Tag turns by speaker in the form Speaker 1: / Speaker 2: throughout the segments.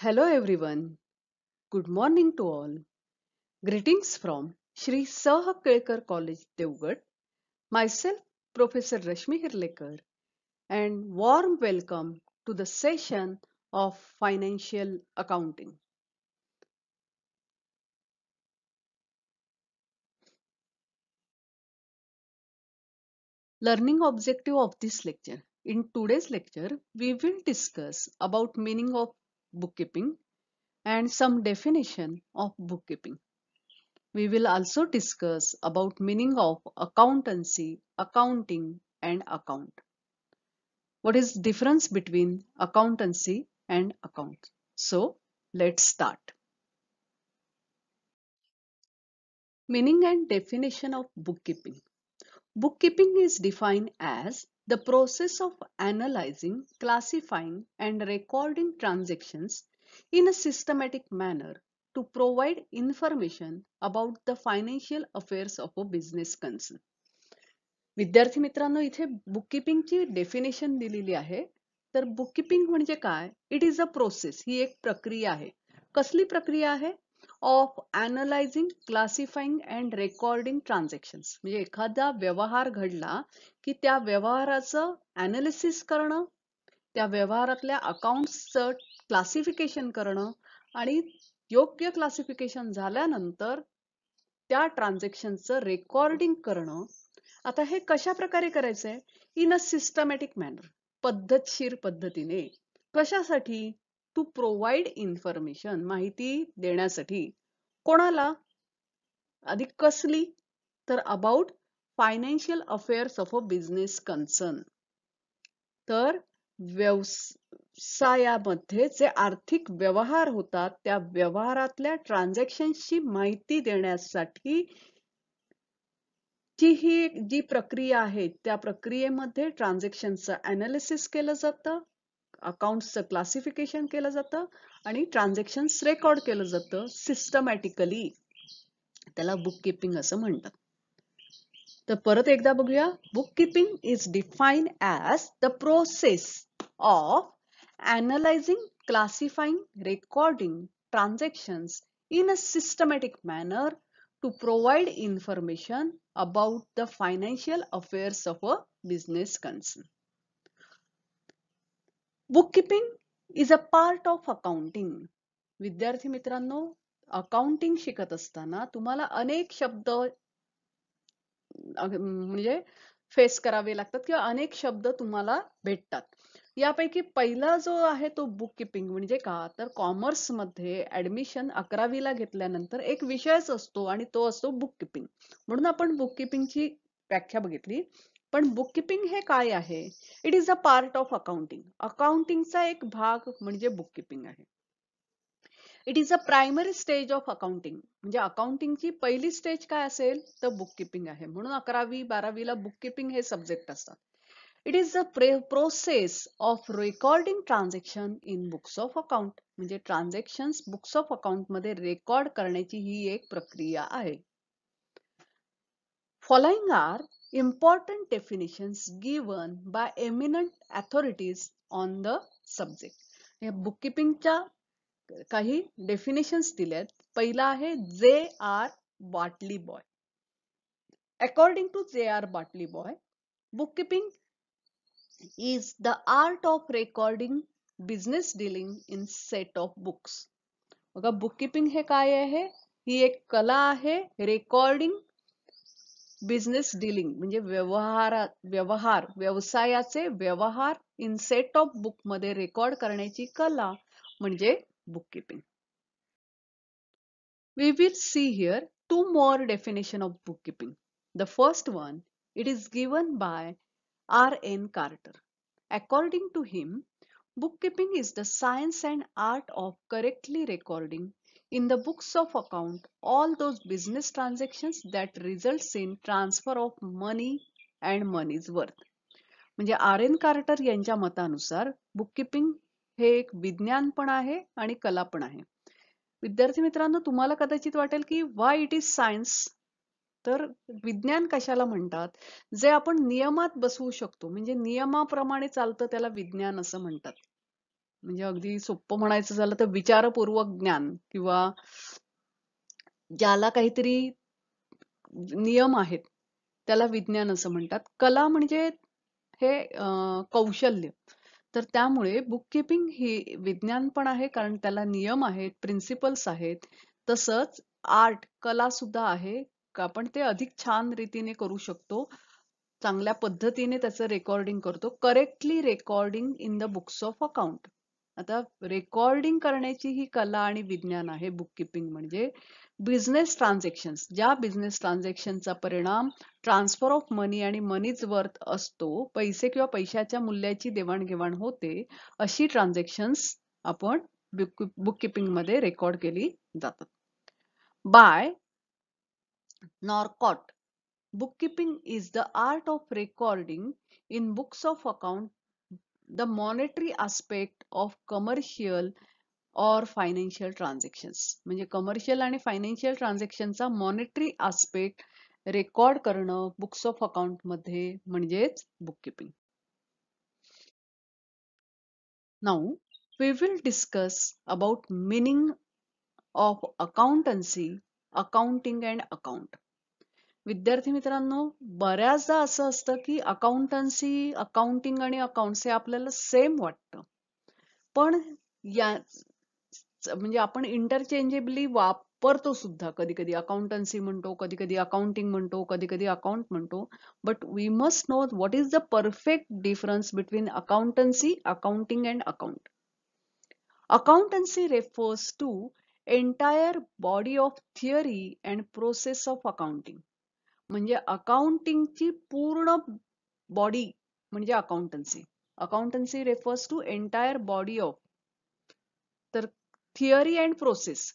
Speaker 1: Hello everyone. Good morning to all. Greetings from Sri Saha Kelkar College, Devgat. Myself, Professor Rashmi Hirlekar, and warm welcome to the session of financial accounting. Learning objective of this lecture. In today's lecture, we will discuss about meaning of bookkeeping and some definition of bookkeeping. We will also discuss about meaning of accountancy, accounting and account. What is difference between accountancy and account? So let's start. Meaning and definition of bookkeeping. Bookkeeping is defined as The process of analyzing, classifying and recording transactions in a systematic manner to provide information about the financial affairs of a business concern. विद्यार्थी मित्रांनो इथे बुककीपिंगची definition दिलेली आहे तर bookkeeping म्हणजे काय it is a process ही एक प्रक्रिया आहे कसली प्रक्रिया आहे of analysing classifying and recording transaction म्हणजे एखादा व्यवहार घडला की त्या व्यवहाराचं अनालिसिस करणं त्या व्यवहारातल्या अकाउंट्सचं क्लासिफिकेशन करणं आणि योग्य क्लासिफिकेशन झाल्यानंतर त्या ट्रान्झॅक्शनचं रेकॉर्डिंग करणं आता हे कशा प्रकारे करायचं इन अ सिस्टमॅटिक मॅनर पद्धतशीर पद्धतीने कशासाठी टू प्रोव्हाइड इन्फॉर्मेशन माहिती देण्यासाठी कोणाला अधिक कसली तर about financial affairs of a business concern तर व्यवसायामध्ये जे आर्थिक व्यवहार होतात त्या व्यवहारातल्या ट्रान्झॅक्शनची माहिती देण्यासाठी जी ही जी प्रक्रिया आहे त्या प्रक्रियेमध्ये ट्रान्झॅक्शनचं अनालिसिस केलं जातं अकाउंटचं क्लासिफिकेशन केलं जातं आणि ट्रान्झॅक्शन्स रेकॉर्ड केलं जातं सिस्टमॅटिकली त्याला बुक किपिंग असं म्हणतात तर परत एकदा बघूया bookkeeping is define as the process of analysing classifying recording transaction in a systematic manner to provide information about the financial affairs of a business concern bookkeeping is a part of accounting विद्यार्थी मित्रांनो accounting शिकत असताना तुम्हाला अनेक शब्द म्हणजे face करावे लागतात किंवा अनेक शब्द तुम्हाला भेटतात यापैकी पहिला जो आहे तो बुक किपिंग म्हणजे का तर कॉमर्स मध्ये ऍडमिशन अकरावीला घेतल्यानंतर एक विषयच असतो आणि तो असतो बुक किपिंग म्हणून आपण बुक ची व्याख्या बघितली पण बुक किपिंग हे काय आहे it is a part of accounting अकाउंटिंगचा एक भाग म्हणजे बुक किपिंग आहे it is a primary stage of accounting म्हणजे अकाउंटिंगची पहिली स्टेज काय असेल तर बुक किपिंग आहे म्हणून अकरावी बारावीला बुक किपिंग हे सब्जेक्ट असतात it is a process of recording transaction in books of account म्हणजे ट्रान्झॅक्शन बुक्स ऑफ अकाउंट मध्ये रेकॉर्ड करण्याची ही एक प्रक्रिया आहे following are important definitions given by eminent authorities on the subject या बुककीपिंगच्या काही डेफिनेशन्स दिल्यात पहिला आहे J R Batliboi according to J R Batliboi bookkeeping is the art of recording business dealing in set of books बघा बुककीपिंग हे काय आहे ही एक कला आहे रेकॉर्डिंग बिझनेस डीलिंग म्हणजे व्यवहार व्यवहार व्यवसायाचे व्यवहार इन सेट ऑफ बुक मध्ये रेकॉर्ड करण्याची कला म्हणजे bookkeeping we will see here two more definition of bookkeeping the first one it is given by R N Carter according to him bookkeeping is the science and art of correctly recording In the books of account, all those business transactions that results in transfer of money and money's worth म्हणजे R N Carter यांच्या मतानुसार bookkeeping हे एक विज्ञान पण आहे आणि कला पण आहे विद्यार्थी मित्रांनो तुम्हाला कदाचित वाटेल की वाय इट इज सायन्स तर विज्ञान कशाला म्हणतात जे आपण नियमात बसवू शकतो म्हणजे नियमाप्रमाणे चालतं त्याला विज्ञान असं म्हणतात म्हणजे अगदी सोपं म्हणायचं झालं तर विचारपूर्वक ज्ञान किंवा ज्याला काहीतरी नियम आहेत त्याला विज्ञान असं म्हणतात कला म्हणजे हे कौशल्य तर त्यामुळे बुक किपिंग ही विज्ञान पण आहे कारण त्याला नियम आहेत प्रिन्सिपल्स आहेत तसंच आर्ट कला सुद्धा आहे आपण ते अधिक छान रीतीने करू शकतो चांगल्या पद्धतीने त्याचं रेकॉर्डिंग करतो correctly recording in the books of account आता रेकॉर्डिंग करण्याची ही कला आणि विज्ञान आहे बुक किपिंग म्हणजे बिझनेस ट्रान्झॅक्शन ज्या बिझनेस ट्रान्झॅक्शनचा परिणाम ट्रान्सफर ऑफ मनी आणि मनीज वर्थ असतो पैसे किंवा पैशाच्या मूल्याची देवाणघेवाण होते अशी ट्रान्झॅक्शन्स आपण बुक मध्ये रेकॉर्ड केली जातात by Northcott bookkeeping is the art of recording in books of account the monetary aspect of commercial or financial transactions म्हणजे commercial and financial transactions are monetary aspect record करणं books of account मध्ये bookkeeping now we will discuss about meaning of accountancy accounting and account विद्यार्थी मित्रांनो बऱ्याचदा असं असतं की accountancy accounting आणि अकाउंट हे आपल्याला सेम वाटतं पण या म्हणजे आपण इंटरचेंजेबली वापरतो सुद्धा कधी कधी अकाउंटन्सी म्हणतो कधी कधी अकाउंटिंग म्हणतो कधी कधी अकाउंट म्हणतो but we must know what is the perfect difference between accountancy accounting and account accountancy refers to entire body of theory and process of accounting म्हणजे अकाउंटिंगची पूर्ण बॉडी म्हणजे accountancy accountancy refers to entire body of तर theory and process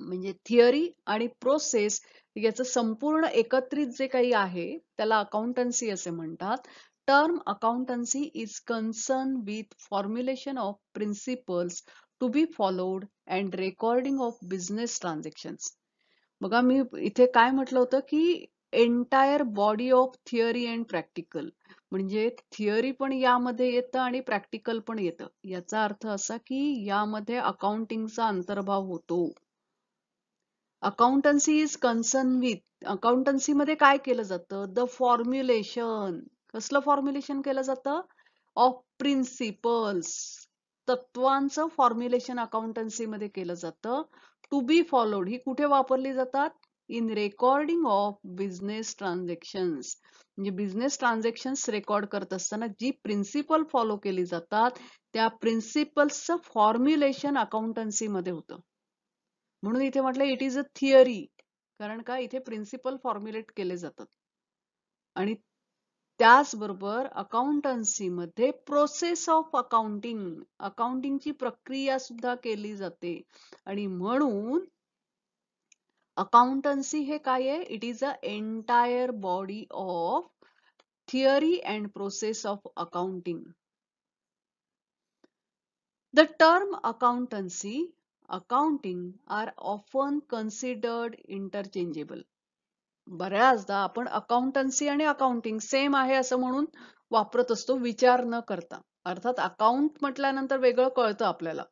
Speaker 1: म्हणजे theory आणि process याचं संपूर्ण एकत्रित जे काही आहे त्याला अकाउंटन्सी असे म्हणतात term accountancy is concern with formulation of principles to be followed and recording of business transactions बघा मी इथे काय म्हटलं होतं की entire body of theory and practical म्हणजे थिअरी पण यामध्ये येतं आणि प्रॅक्टिकल पण येतं याचा अर्थ असा की यामध्ये अकाउंटिंगचा अंतर्भाव होतो accountancy is concern with accountancy मध्ये काय केलं जातं द फॉर्म्युलेशन कसलं फॉर्म्युलेशन केलं जातं ऑफ प्रिन्सिपल्स तत्वांचं फॉर्म्युलेशन अकाउंटन्सी मध्ये केलं जातं टू बी फॉलोड ही कुठे वापरली जातात in recording of business transaction म्हणजे बिझनेस ट्रान्झॅक्शन्स रेकॉर्ड करत असताना जी प्रिन्सिपल फॉलो केली जातात त्या प्रिन्सिपल्सचं फॉर्म्युलेशन अकाउंटन्सी मध्ये होतं म्हणून इथे म्हटलं इट इज अ थिअरी कारण का इथे प्रिन्सिपल फॉर्म्युलेट केले जातात आणि त्याचबरोबर अकाउंटन्सीमध्ये प्रोसेस ऑफ अकाउंटिंग अकाउंटिंगची प्रक्रिया सुद्धा केली जाते आणि म्हणून अकाउंटन्सी हे काय आहे it is a entire body of theory and process of accounting the term accountancy accounting are often considered interchangeable बऱ्याचदा आपण अकाउंटन्सी आणि अकाउंटिंग सेम आहे असं म्हणून वापरत असतो विचार न करता अर्थात अकाउंट म्हटल्यानंतर वेगळं कळतं आपल्याला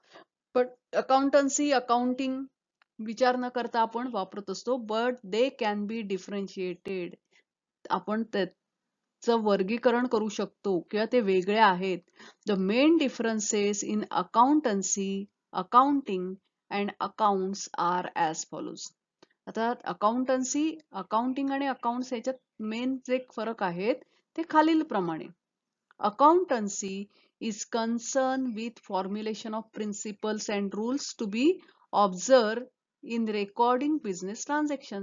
Speaker 1: पण अकाउंटन्सी अकाउंटिंग विचार न करता आपण वापरत असतो but they can be differentiated आपण त्याचं वर्गीकरण करू शकतो किंवा ते वेगळे आहेत the main differences in accountancy accounting and accounts are as follows आता अकाउंटन्सी अकाउंटिंग आणि अकाउंट्स याच्यात मेन जे फरक आहेत ते खालीलप्रमाणे accountancy is concern with formulation of principles and rules to be observe in recording business transaction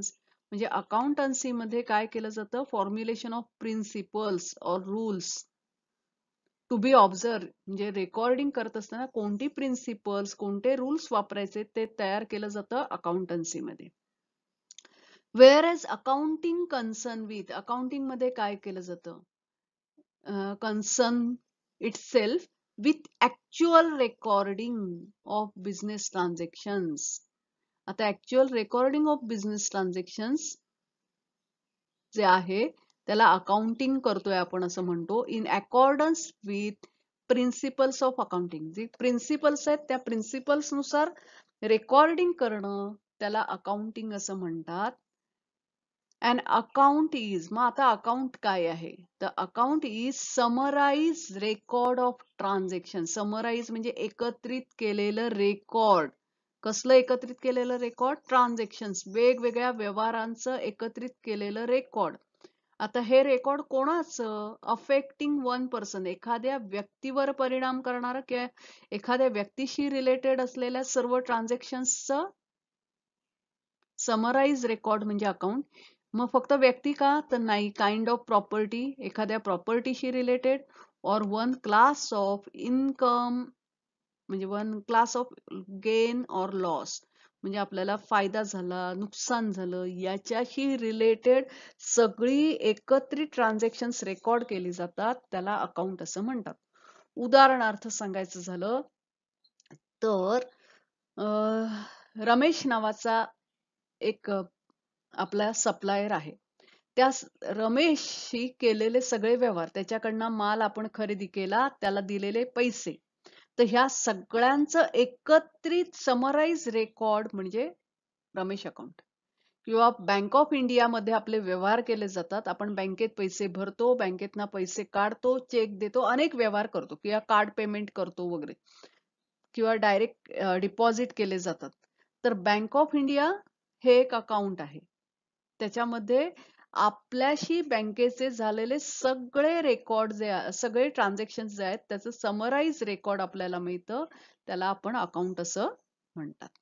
Speaker 1: म्हणजे accountancy मध्ये काय केलं जातं formulation of principles or rules to be observe म्हणजे रेकॉर्डिंग करत असताना कोणती प्रिन्सिपल्स कोणते रूल्स वापरायचे ते तयार केलं जातं अकाउंटन्सीमध्ये whereas accounting concern with accounting मध्ये काय केलं जातं concern itself with actual recording of business transaction आता actual recording of business transactions जे आहे त्याला अकाउंटिंग करतोय आपण असं म्हणतो in accordance with principles of accounting जे प्रिन्सिपल्स आहेत त्या नुसार रेकॉर्डिंग करणं त्याला अकाउंटिंग असं म्हणतात अँड अकाउंट इज मग आता अकाउंट काय आहे तर account is summarise record of transaction summarise म्हणजे एकत्रित केलेलं रेकॉर्ड कसलं एकत्रित केलेलं रेकॉर्ड ट्रान्झॅक्शन वेगवेगळ्या व्यवहारांचं एकत्रित केलेलं रेकॉर्ड आता हे रेकॉर्ड कोणाचं अफेक्टिंग वन पर्सन एखाद्या व्यक्तीवर परिणाम करणार किंवा एखाद्या व्यक्तीशी रिलेटेड असलेल्या सर्व ट्रान्झॅक्शन्सचं समराईज रेकॉर्ड म्हणजे अकाउंट मग फक्त व्यक्ती का तर नाही काइंड ऑफ प्रॉपर्टी एखाद्या प्रॉपर्टीशी related or one class of income म्हणजे one class of gain or loss म्हणजे आपल्याला फायदा झाला नुकसान झालं याच्याशी रिलेटेड सगळी एकत्रित ट्रान्झॅक्शन रेकॉर्ड केली जातात त्याला अकाउंट असं म्हणतात उदाहरणार्थ सांगायचं झालं तर रमेश नावाचा एक आपला सप्लायर आहे त्या रमेशशी केलेले सगळे व्यवहार त्याच्याकडनं माल आपण खरेदी केला त्याला दिलेले पैसे तर ह्या सगळ्यांचं एकत्रित समराईज रेकॉर्ड म्हणजे रमेश अकाउंट किंवा बँक ऑफ इंडियामध्ये आपले व्यवहार केले जातात आपण बँकेत पैसे भरतो ना पैसे काढतो चेक देतो अनेक व्यवहार करतो किंवा कार्ड पेमेंट करतो वगैरे किंवा डायरेक्ट डिपॉझिट केले जातात तर बँक ऑफ इंडिया हे एक अकाउंट आहे त्याच्यामध्ये आपल्याशी बँकेचे झालेले सगळे रेकॉर्ड जे सगळे ट्रान्झॅक्शन जे आहेत त्याचं समराईज रेकॉर्ड आपल्याला मिळतं त्याला आपण अकाउंट असं म्हणतात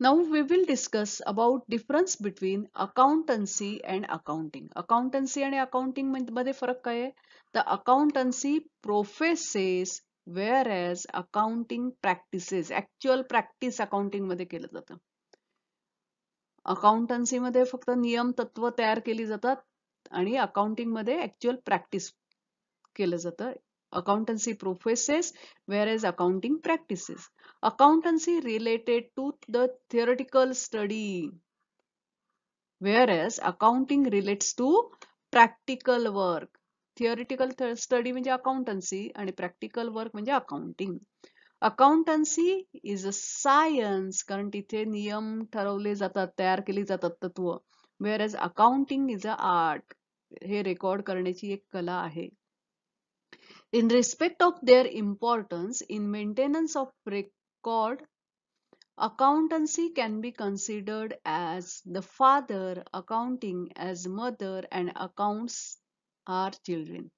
Speaker 1: now we will discuss about difference between accountancy and accounting accountancy आणि अकाउंटिंग मध्ये फरक काय आहे तर accountancy professes as accounting practices actual practice accounting मध्ये केलं जातं अकाउंटन्सीमध्ये फक्त नियम तत्व तयार केली जातात आणि अकाउंटिंगमध्ये ऍक्च्युअल प्रॅक्टिस केलं जातं accountancy professes whereas accounting practices accountancy related to the theoretical study whereas accounting relates to practical work theoretical study म्हणजे अकाउंटन्सी आणि प्रॅक्टिकल वर्क म्हणजे accounting accountancy is a science कारण तिथे नियम ठरवले जातात तयार केली जातात तत्व whereas accounting is a art हे रेकॉर्ड करण्याची एक कला आहे in respect of their importance in maintenance of record Accountancy can be considered as the father, accounting as mother, and accounts are children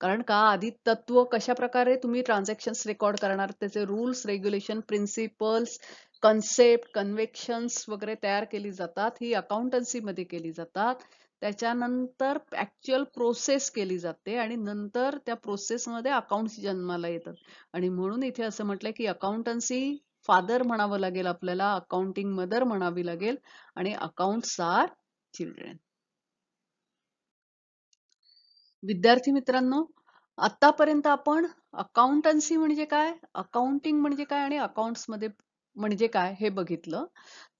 Speaker 1: कारण का आधी तत्व कशा प्रकारे तुम्ही ट्रान्झॅक्शन रेकॉर्ड करणार त्याचे rules regulation principles concept conventions वगैरे तयार केली जातात ही अकाउंटन्सीमध्ये केली जातात त्याच्यानंतर ऍक्च्युअल प्रोसेस केली जाते आणि नंतर त्या प्रोसेसमध्ये अकाउंट्स जन्माला येतात आणि म्हणून इथे असं म्हटलं की अकाउंटन्सी फादर म्हणावं लागेल आपल्याला अकाउंटिंग मदर म्हणावी लागेल आणि अकाउंट्स आर चिल्ड्रेन विद्यार्थी मित्रांनो आतापर्यंत आपण अकाउंटन्सी म्हणजे काय अकाउंटिंग म्हणजे काय आणि अकाउंट्स मध्ये म्हणजे काय हे बघितलं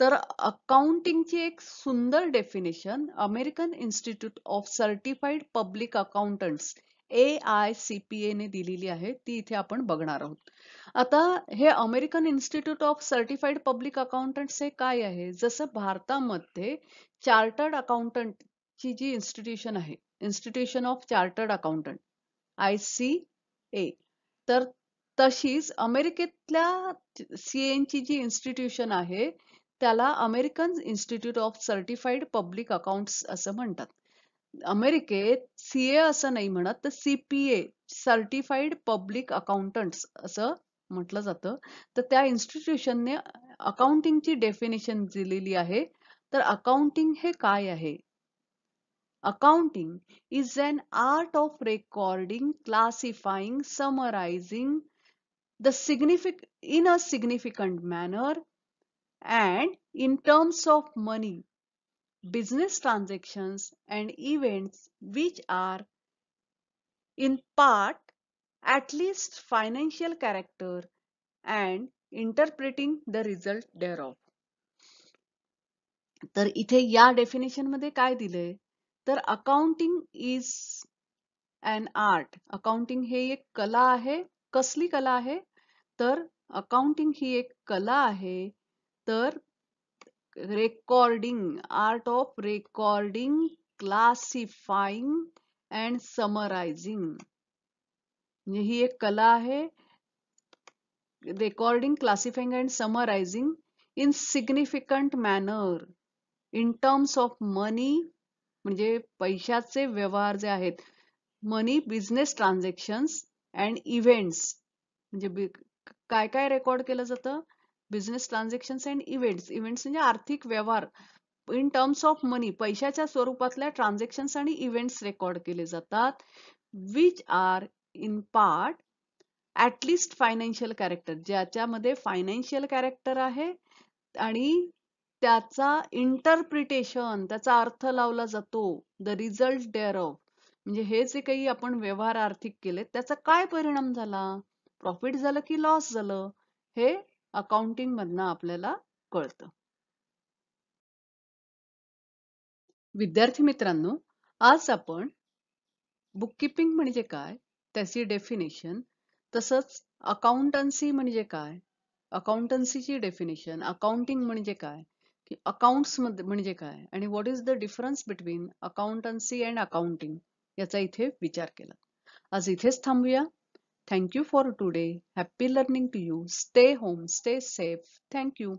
Speaker 1: तर अकाउंटिंगची एक सुंदर definition American Institute of Certified Public Accountants A I C P ने दिलेली आहे ती इथे आपण बघणार आहोत आता हे American Institute of Certified Public Accountants हे काय आहे जसं भारतामध्ये चार्टर्ड अकाउंटंट ची जी इन्स्टिट्यूशन आहे institution of chartered accountant I C A तर तशीच अमेरिकेतल्या सीएनची जी इन्स्टिट्यूशन आहे त्याला American Institute of Certified Public Accounts असं म्हणतात अमेरिकेत सीए असं नाही म्हणत तर सीपीए सर्टिफाईड पब्लिक अकाउंटंट्स असं म्हटलं जातं तर त्या इन्स्टिट्यूशनने अकाउंटिंगची डेफिनेशन दिलेली आहे तर अकाउंटिंग हे काय आहे Accounting is an art of recording, classifying, summarizing the significant in a significant manner and in terms of money, business transactions and events which are in part at least financial character and interpreting the result thereof. तर इथे या definition मध्ये काय दिले तर accounting is an art accounting हे एक कला आहे कसली कला आहे तर अकाउंटिंग ही एक कला आहे तर recording art of recording classifying and summarising ही एक कला आहे recording classifying and summarising in significant manner in terms of money म्हणजे पैशाचे व्यवहार जे आहेत money business transactions and events म्हणजे काय काय रेकॉर्ड केलं जातं business transaction and events events म्हणजे आर्थिक व्यवहार इन टर्म्स ऑफ मनी पैशाच्या स्वरूपातल्या ट्रान्झॅक्शन्स आणि इव्हेंट्स रेकॉर्ड केले जातात which are in part at least financial character ज्याच्यामध्ये फायनान्शियल कॅरेक्टर आहे आणि त्याचा इंटरप्रिटेशन त्याचा अर्थ लावला जातो द रिझल्ट डेअर ऑफ म्हणजे हे जे काही आपण व्यवहार आर्थिक केले त्याचा काय परिणाम झाला प्रॉफिट झालं की लॉस झालं हे अकाउंटिंग मधनं आपल्याला कळतं विद्यार्थी मित्रांनो आज आपण बुककीपिंग म्हणजे काय त्याची डेफिनेशन तसंच अकाउंटन्सी म्हणजे काय अकाउंटन्सीची डेफिनेशन अकाउंटिंग म्हणजे काय की अकाउंट्स मध्ये म्हणजे काय आणि what is the difference between accountancy and accounting याचा इथे विचार केला आज इथेच थांबूया you for today happy learning to you stay home stay safe thank you